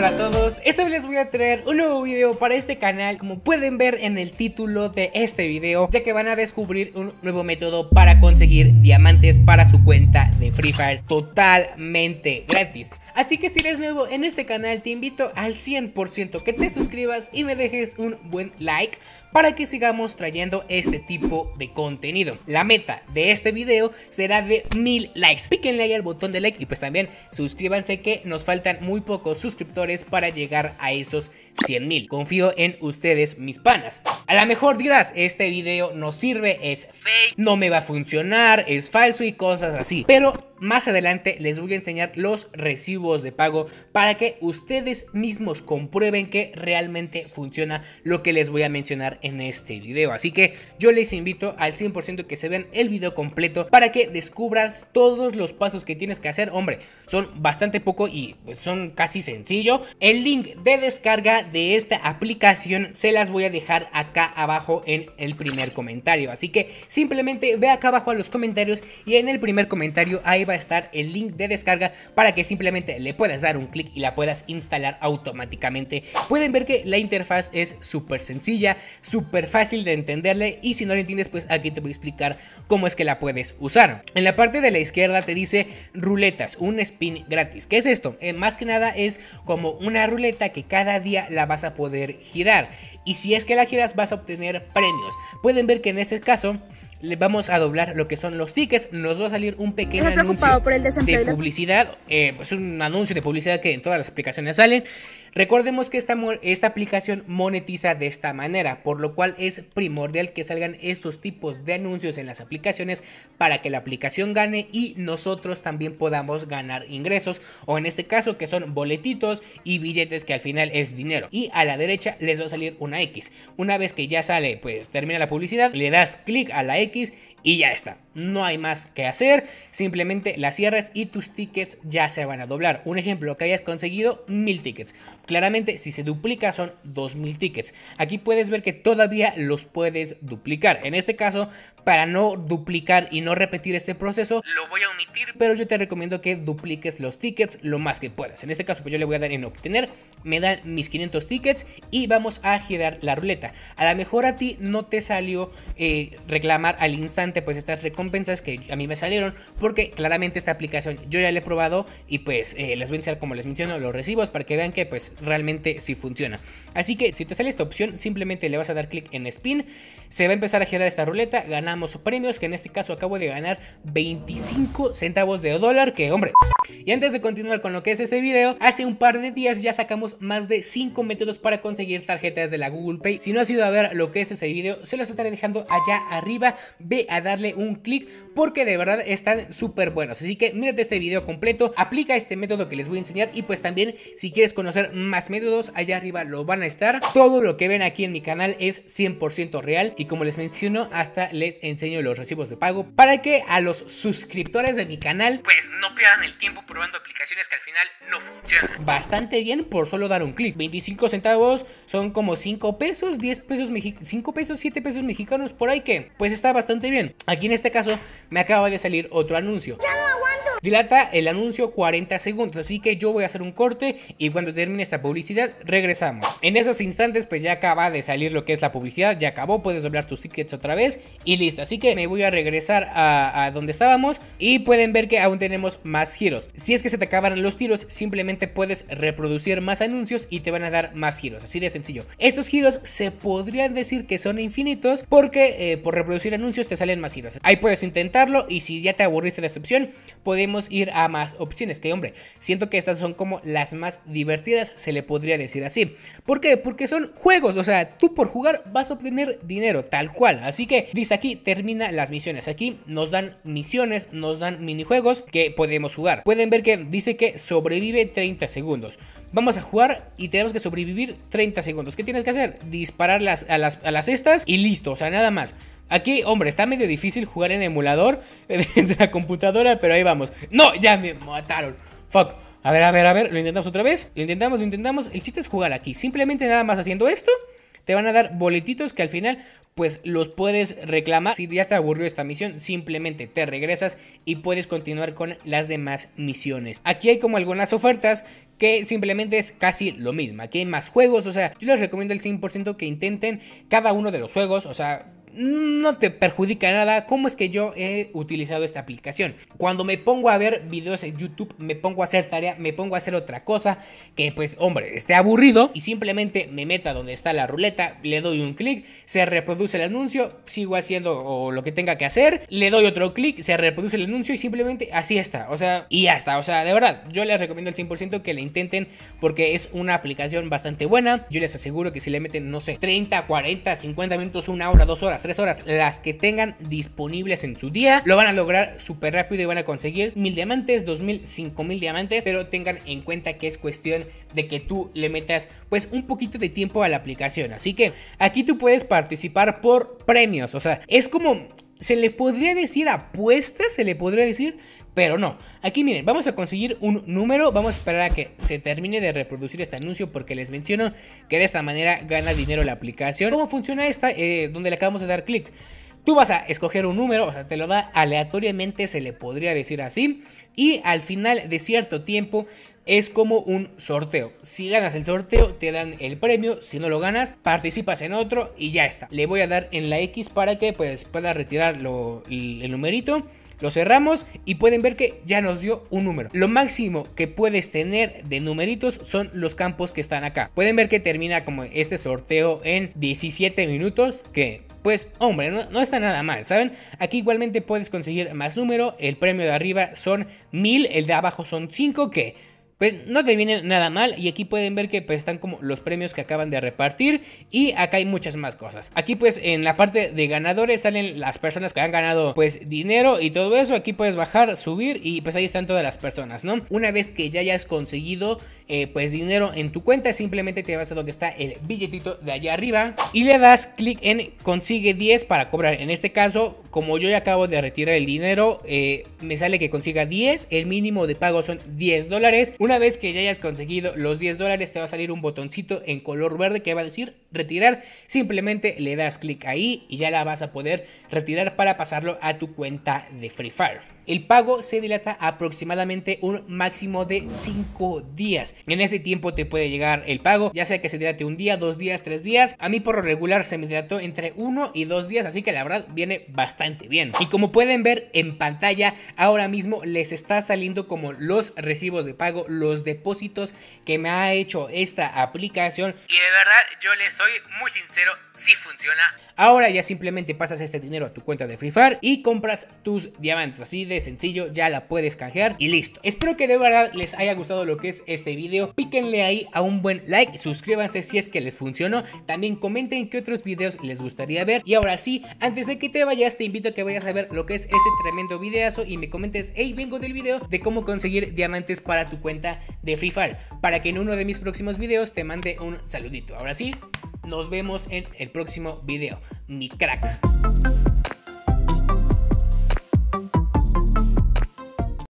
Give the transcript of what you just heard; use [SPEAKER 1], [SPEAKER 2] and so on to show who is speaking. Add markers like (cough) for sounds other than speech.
[SPEAKER 1] hola a todos, esta vez les voy a traer un nuevo video para este canal Como pueden ver en el título de este video Ya que van a descubrir un nuevo método para conseguir diamantes para su cuenta de Free Fire Totalmente gratis Así que si eres nuevo en este canal te invito al 100% que te suscribas y me dejes un buen like para que sigamos trayendo este tipo de contenido. La meta de este video será de mil likes. Píquenle ahí al botón de like y pues también suscríbanse que nos faltan muy pocos suscriptores para llegar a esos 100 mil. Confío en ustedes mis panas. A lo mejor dirás, este video no sirve, es fake, no me va a funcionar, es falso y cosas así. Pero más adelante les voy a enseñar los recibos de pago para que ustedes mismos comprueben que realmente funciona lo que les voy a mencionar en este video. Así que yo les invito al 100% que se vean el video completo para que descubras todos los pasos que tienes que hacer. Hombre, son bastante poco y pues, son casi sencillo. El link de descarga de esta aplicación se las voy a dejar acá abajo en el primer comentario. Así que simplemente ve acá abajo a los comentarios y en el primer comentario ahí va a estar el link de descarga para que simplemente le puedas dar un clic y la puedas instalar automáticamente. Pueden ver que la interfaz es súper sencilla, súper fácil de entenderle y si no lo entiendes pues aquí te voy a explicar cómo es que la puedes usar. En la parte de la izquierda te dice ruletas, un spin gratis. ¿Qué es esto? Eh, más que nada es como una ruleta que cada día la vas a poder girar y si es que la giras vas a obtener premios. Pueden ver que en este caso le vamos a doblar lo que son los tickets. Nos va a salir un pequeño anuncio de publicidad. Eh, es pues un anuncio de publicidad que en todas las aplicaciones salen. Recordemos que esta, esta aplicación monetiza de esta manera, por lo cual es primordial que salgan estos tipos de anuncios en las aplicaciones para que la aplicación gane y nosotros también podamos ganar ingresos o en este caso que son boletitos y billetes que al final es dinero. Y a la derecha les va a salir una X. Una vez que ya sale, pues termina la publicidad, le das clic a la X y ya está no hay más que hacer, simplemente la cierres y tus tickets ya se van a doblar. Un ejemplo, que hayas conseguido mil tickets. Claramente, si se duplica, son mil tickets. Aquí puedes ver que todavía los puedes duplicar. En este caso, para no duplicar y no repetir este proceso, lo voy a omitir, pero yo te recomiendo que dupliques los tickets lo más que puedas. En este caso, pues yo le voy a dar en obtener, me dan mis 500 tickets y vamos a girar la ruleta. A lo mejor a ti no te salió eh, reclamar al instante, pues estás reclamando que a mí me salieron, porque claramente esta aplicación yo ya la he probado y pues eh, les voy a enseñar como les menciono los recibos para que vean que pues realmente si funciona. Así que si te sale esta opción simplemente le vas a dar clic en spin, se va a empezar a girar esta ruleta, ganamos premios que en este caso acabo de ganar 25 centavos de dólar, que hombre. Y antes de continuar con lo que es este video, hace un par de días ya sacamos más de 5 métodos para conseguir tarjetas de la Google Pay. Si no has ido a ver lo que es ese video, se los estaré dejando allá arriba, ve a darle un clic porque de verdad están súper buenos. Así que mírate este video completo, aplica este método que les voy a enseñar y pues también si quieres conocer más métodos, allá arriba lo van a estar. Todo lo que ven aquí en mi canal es 100% real y como les menciono, hasta les enseño los recibos de pago para que a los suscriptores de mi canal pues no pierdan el tiempo probando aplicaciones que al final no funcionan. Bastante bien por solo dar un clic. 25 centavos son como 5 pesos, 10 pesos, 5 pesos, 7 pesos mexicanos por ahí que pues está bastante bien. Aquí en este caso me acaba de salir otro anuncio. Dilata el anuncio 40 segundos, así que yo voy a hacer un corte y cuando termine esta publicidad regresamos. En esos instantes pues ya acaba de salir lo que es la publicidad, ya acabó, puedes doblar tus tickets otra vez y listo. Así que me voy a regresar a, donde estábamos y pueden ver que aún tenemos más giros. Si es que se te acabaron los tiros, simplemente puedes reproducir más anuncios y te van a dar más giros, así de sencillo. Estos giros se podrían decir que son infinitos porque eh, por reproducir anuncios te salen más giros. Ahí puedes intentarlo y si ya te aburriste la excepción, podemos ir a más opciones. Que hombre, siento que estas son como las más divertidas, se le podría decir así. ¿Por qué? Porque son juegos, o sea, tú por jugar vas a obtener dinero, tal cual. Así que dice aquí, termina las misiones. Aquí nos dan misiones, nos dan minijuegos que podemos jugar. Pueden ver que dice que sobrevive 30 segundos. Vamos a jugar y tenemos que sobrevivir 30 segundos. ¿Qué tienes que hacer? Disparar a, las, a las y listo, o sea, nada más. Aquí, hombre, está medio difícil jugar en emulador (laughs) desde la computadora, pero ahí vamos. ¡No! Ya me mataron. Fuck. A ver, a ver, a ver. Lo intentamos otra vez. Lo intentamos, lo intentamos. El chiste es jugar aquí. Simplemente nada más haciendo esto, te van a dar boletitos que al final, pues, los puedes reclamar. Si ya te aburrió esta misión, simplemente te regresas y puedes continuar con las demás misiones. Aquí hay como algunas ofertas que simplemente es casi lo mismo. Aquí hay más juegos, o sea, yo les recomiendo el 100% que intenten cada uno de los juegos, o sea no te perjudica nada cómo es que yo he utilizado esta aplicación. Cuando me pongo a ver videos en YouTube, me pongo a hacer tarea, me pongo a hacer otra cosa que pues hombre, esté aburrido y simplemente me meta donde está la ruleta, le doy un clic, se reproduce el anuncio, sigo haciendo lo que tenga que hacer, le doy otro clic, se reproduce el anuncio y simplemente así está, o sea, y ya está, o sea, de verdad, yo les recomiendo al 100% que la intenten porque es una aplicación bastante buena, yo les aseguro que si le meten, no sé, 30, 40, 50 minutos, una hora, dos horas, Tres horas, las que tengan disponibles en su día, lo van a lograr súper rápido y van a conseguir mil diamantes, mil Cinco mil diamantes, pero tengan en cuenta que es cuestión de que tú le metas pues un poquito de tiempo a la aplicación. Así que aquí tú puedes participar por premios, o sea, es como se le podría decir apuesta, se le podría decir, pero no. Aquí miren, vamos a conseguir un número, vamos a esperar a que se termine de reproducir este anuncio porque les menciono que de esta manera gana dinero la aplicación. ¿Cómo funciona esta? Eh, donde le acabamos de dar clic. Tú vas a escoger un número, o sea, te lo da aleatoriamente, se le podría decir así, y al final de cierto tiempo es como un sorteo. Si ganas el sorteo, te dan el premio. Si no lo ganas, participas en otro y ya está. Le voy a dar en la X para que pues, pueda retirar el numerito lo cerramos y pueden ver que ya nos dio un número. Lo máximo que puedes tener de numeritos son los campos que están acá. Pueden ver que termina como este sorteo en 17 minutos, que pues hombre, no, está nada mal, ¿saben? Aquí igualmente puedes conseguir más número, el premio de arriba son 1000, el de abajo son 5, que pues no te viene nada mal y aquí pueden ver que pues están como los premios que acaban de repartir y acá hay muchas más cosas. Aquí pues en la parte de ganadores salen las personas que han ganado pues dinero y todo eso, aquí puedes bajar, subir y pues ahí están todas las personas, ¿no? Una vez que ya hayas conseguido eh, pues dinero en tu cuenta, simplemente te vas a donde está el billetito de allá arriba y le das clic en consigue 10 para cobrar, en este caso como yo ya acabo de retirar el dinero, eh, me sale que consiga 10. El mínimo de pago son 10 dólares. Una vez que ya hayas conseguido los 10 dólares, te va a salir un botoncito en color verde que va a decir retirar. Simplemente le das clic ahí y ya la vas a poder retirar para pasarlo a tu cuenta de Free Fire el pago se dilata aproximadamente un máximo de 5 días. En ese tiempo te puede llegar el pago, ya sea que se dilate un día, dos días, tres días. A mí por lo regular se me dilató entre uno y dos días, así que la verdad viene bastante bien. Y como pueden ver en pantalla, ahora mismo les está saliendo como los recibos de pago, los depósitos que me ha hecho esta aplicación. Y de verdad, yo les soy muy sincero, si funciona. Ahora ya simplemente pasas este dinero a tu cuenta de Free Fire y compras tus diamantes. Así de sencillo, ya la puedes canjear y listo. Espero que de verdad les haya gustado lo que es este video, píquenle ahí a un buen like, suscríbanse si es que les funcionó, también comenten qué otros videos les gustaría ver y ahora sí, antes de que te vayas te invito a que vayas a ver lo que es ese tremendo videazo y me comentes, hey vengo del video de cómo conseguir diamantes para tu cuenta de Free Fire, para que en uno de mis próximos videos te mande un saludito. Ahora sí, nos vemos en el próximo video, mi crack.